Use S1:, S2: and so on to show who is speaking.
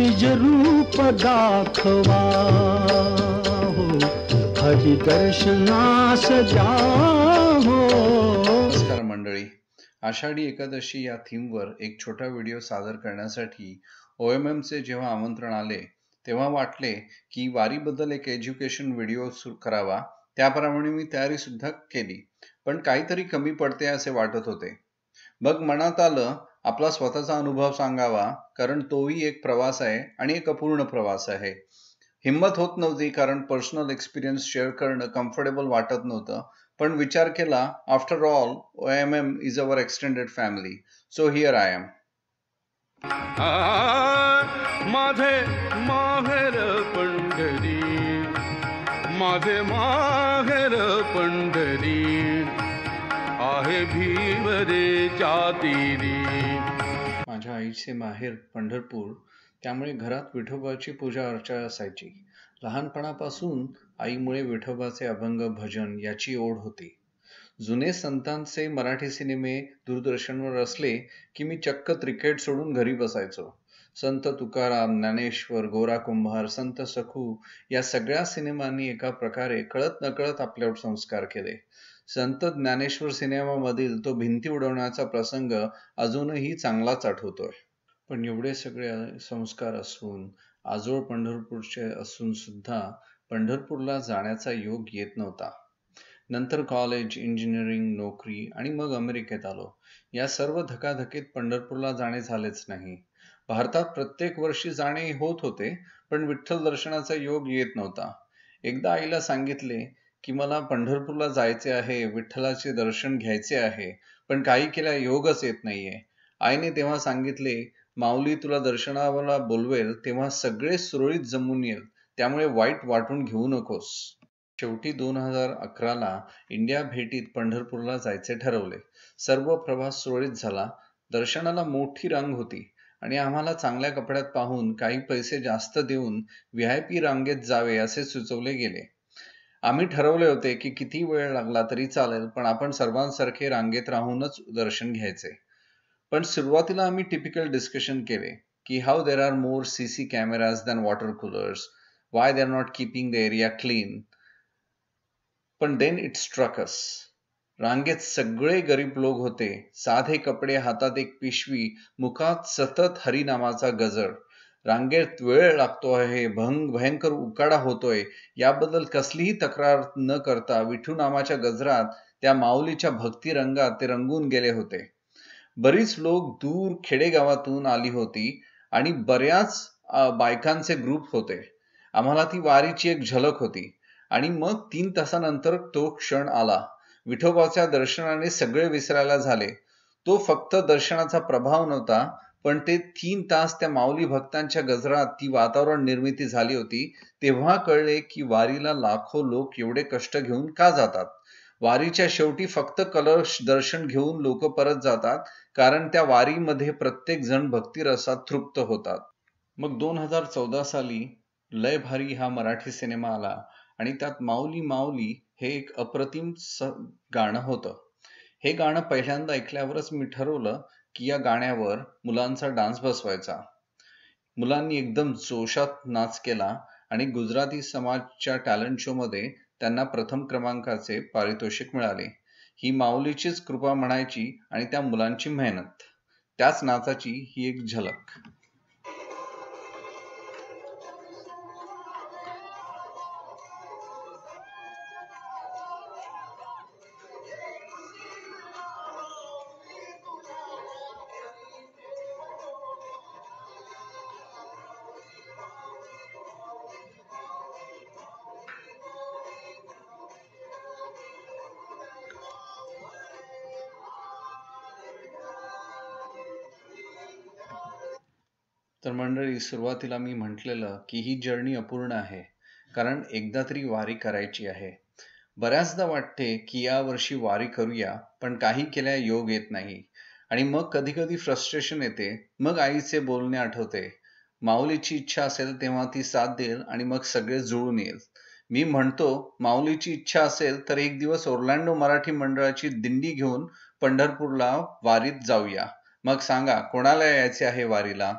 S1: निज रूप दाखवा हो हरि दर्शनास नमस्कार मंडळी आषाढी एकादशी या थीमवर एक छोटा व्हिडिओ सादर करण्यासाठी ओ एम एमचे जेव्हा आमंत्रण आले तेव्हा वाटले की वारीबद्दल एक एज्युकेशन व्हिडिओ करावा त्याप्रमाणे मी तयारी सुद्धा केली पण काहीतरी कमी पडते असे वाटत होते मग मनात आलं आपला स्वतःचा अनुभव सांगावा कारण तोही एक प्रवास आहे आणि एक अपूर्ण प्रवास आहे हिंमत होत नव्हती कारण पर्सनल एक्सपिरियन्स शेअर करणं कम्फर्टेबल वाटत नव्हतं पण विचार केला after all O M M is our extended family so here I am माझे माहेर पंढरी माझे माहेर पंढरी आहे भीवरे माझ्या आईचे माहेर पंढरपूर त्यामुळे घरात विठोबाची पूजा अर्चा असायची लहानपणापासून आईमुळे विठोबाचे अभंग भजन याची ओढ होती जुने संतांचे मराठी सिनेमे दूरदर्शनवर असले की मी चक्क क्रिकेट सोडून घरी बसायचो संत तुकाराम ज्ञानेश्वर गोरा कुंभार संत सखू या सगळ्या सिनेमांनी एका प्रकारे कळत नकळत आपल्यावर संस्कार केले संत ज्ञानेश्वर सिनेमामधील तो भिंती उडवण्याचा प्रसंग अजूनही चांगलाच आठवतोय पण एवढे सगळे संस्कार असून आजोळ पंढरपूरचे असून सुद्धा पंढरपूरला जाण्याचा योग येत नव्हता नंतर कॉलेज इंजिनिअरिंग नोकरी आणि मग अमेरिकेत आलो या सर्व धकाधकीत पंढरपूरला जाणे झालेच नाही भारतात प्रत्येक वर्षी जाणे होत होते पण विठ्ठल दर्शनाचा योग येत नव्हता एकदा आईला सांगितले की मला पंढरपूरला जायचे आहे विठ्ठलाचे दर्शन घ्यायचे आहे पण काही केल्या योगच येत नाहीये आईने तेव्हा सांगितले माऊली तुला दर्शनाला बोलवेल तेव्हा सगळे सुरळीत जमून येईल त्यामुळे वाईट वाटून घेऊ नकोस शेवटी दोन हजार अकराला इंडिया भेटीत पंढरपूरला जायचे ठरवले सर्व प्रवास सुरळीत झाला दर्शनाला मोठी रांग होती आणि आम्हाला चांगल्या कपड्यात पाहून काही पैसे जास्त देऊन व्ही आय पी रांगेत जावे असे सुचवले गेले आम्ही ठरवले होते की किती वेळ लागला तरी चालेल पण आपण सर्वांसारखे रांगेत राहूनच दर्शन घ्यायचे पण सुरुवातीला आम्ही टिपिकल डिस्कशन केले की how there are more C C cameras than water coolers why they are not keeping the area clean पण देन इट स्ट्रकस रांगेत सगळे गरीब लोक होते साधे कपडे हातात एक पिशवी मुखात सतत हरिनामाचा गजर रांगेत वेळ लागतो आहे भंग भयंकर उकाडा होतोय याबद्दल कसलीही तक्रार न करता विठू नामाच्या गजरात त्या माऊलीच्या भक्ती रंगात ते रंगून गेले होते बरीच लोक दूर खेडेगावातून आली होती आणि बऱ्याच बायकांचे ग्रुप होते आम्हाला ती वारीची एक झलक होती आणि मग तीन तासानंतर तो क्षण आला विठोबाच्या दर्शनाने सगळे विसरायला झाले तो फक्त दर्शनाचा प्रभाव नव्हता पण ते तीन तास त्या माऊली भक्तांच्या गजरात ती वातावरण निर्मिती झाली होती तेव्हा कळले की वारीला लाखो लोक एवढे कष्ट घेऊन का जातात वारीच्या शेवटी फक्त कलश दर्शन घेऊन लोक परत जातात कारण त्या वारीमध्ये प्रत्येक जण भक्तिरसात तृप्त होतात मग दोन हजार चौदा साली लय भारी हा मराठी सिनेमा आला आणि त्यात माऊली माऊली हे एक अप्रतिम गाणं होतं हे गाणं पहिल्यांदा ऐकल्यावरच मी ठरवलं की या गाण्यावर मुलांचा डान्स बसवायचा मुलांनी एकदम जोशात नाच केला आणि गुजराती समाजच्या टॅलेंट शो मध्ये त्यांना प्रथम क्रमांकाचे पारितोषिक मिळाले ही माऊलीचीच कृपा म्हणायची आणि त्या मुलांची मेहनत त्याच नाचाची ही एक झलक तर मंडळी सुरुवातीला मी म्हटलेलं की ही जर्नी अपूर्ण आहे कारण एकदा तरी वारी करायची आहे बऱ्याचदा वाटते की या वर्षी वारी करूया पण काही केल्या योग येत नाही आणि मग कधी कधी फ्रस्ट्रेशन येते मग आईचे बोलणे आठवते माऊलीची इच्छा असेल तेव्हा ती साथ देईल आणि मग सगळे जुळून येईल मी म्हणतो माऊलीची इच्छा असेल तर एक दिवस ओर्लँडो मराठी मंडळाची दिंडी घेऊन पंढरपूरला वारीत जाऊया मग सांगा कोणाला यायचे आहे वारीला